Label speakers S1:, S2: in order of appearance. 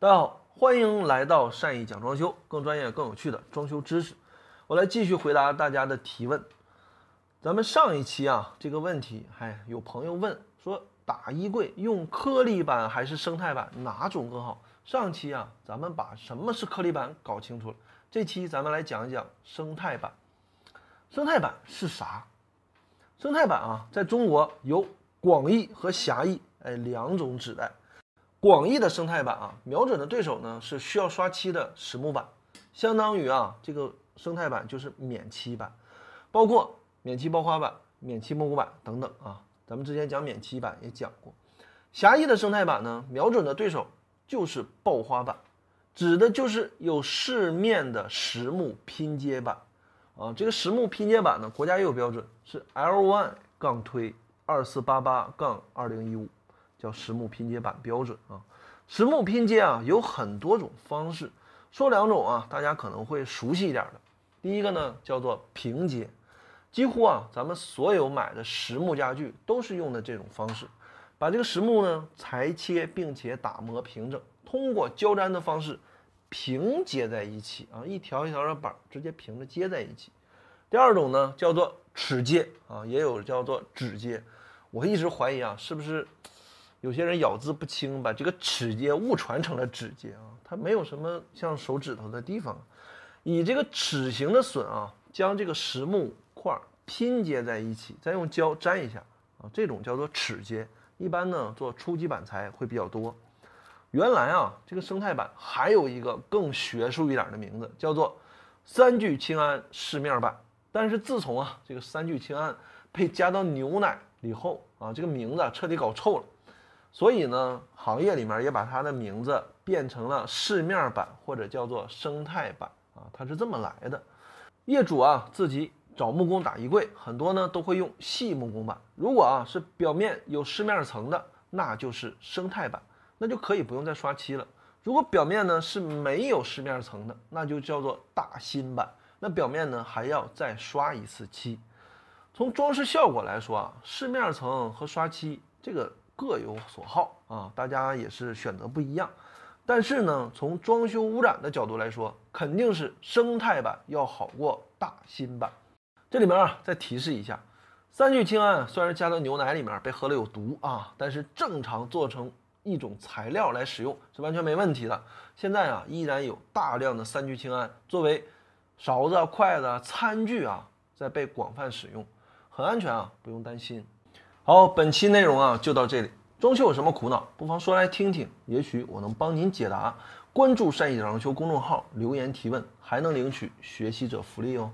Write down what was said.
S1: 大家好，欢迎来到善意讲装修，更专业、更有趣的装修知识。我来继续回答大家的提问。咱们上一期啊，这个问题，哎，有朋友问说，打衣柜用颗粒板还是生态板，哪种更好？上期啊，咱们把什么是颗粒板搞清楚了，这期咱们来讲一讲生态板。生态板是啥？生态板啊，在中国有广义和狭义，哎，两种指代。广义的生态板啊，瞄准的对手呢是需要刷漆的实木板，相当于啊这个生态板就是免漆板，包括免漆刨花板、免漆木工板等等啊。咱们之前讲免漆板也讲过。狭义的生态板呢，瞄准的对手就是刨花板，指的就是有市面的实木拼接板啊。这个实木拼接板呢，国家也有标准，是 L one 杠推二四八八杠二零一五。叫实木拼接板标准啊，实木拼接啊有很多种方式，说两种啊，大家可能会熟悉一点的。第一个呢叫做平接，几乎啊咱们所有买的实木家具都是用的这种方式，把这个实木呢裁切并且打磨平整，通过胶粘的方式平接在一起啊，一条一条的板直接平着接在一起。第二种呢叫做齿接啊，也有叫做指接，我一直怀疑啊是不是。有些人咬字不清，把这个齿接误传成了指接啊，它没有什么像手指头的地方。以这个齿形的榫啊，将这个实木块拼接在一起，再用胶粘一下啊，这种叫做齿接，一般呢做初级板材会比较多。原来啊，这个生态板还有一个更学术一点的名字，叫做三聚氰胺饰面板。但是自从啊这个三聚氰胺被加到牛奶里后啊，这个名字彻底搞臭了。所以呢，行业里面也把它的名字变成了饰面板，或者叫做生态板啊，它是这么来的。业主啊自己找木工打衣柜，很多呢都会用细木工板。如果啊是表面有饰面层的，那就是生态板，那就可以不用再刷漆了。如果表面呢是没有饰面层的，那就叫做大芯板，那表面呢还要再刷一次漆。从装饰效果来说啊，饰面层和刷漆这个。各有所好啊，大家也是选择不一样。但是呢，从装修污染的角度来说，肯定是生态版要好过大新版。这里面啊，再提示一下，三聚氰胺虽然加到牛奶里面被喝了有毒啊，但是正常做成一种材料来使用是完全没问题的。现在啊，依然有大量的三聚氰胺作为勺子、筷子、餐具啊，在被广泛使用，很安全啊，不用担心。好，本期内容啊就到这里。装修有什么苦恼，不妨说来听听，也许我能帮您解答。关注“善意装修”公众号，留言提问，还能领取学习者福利哦。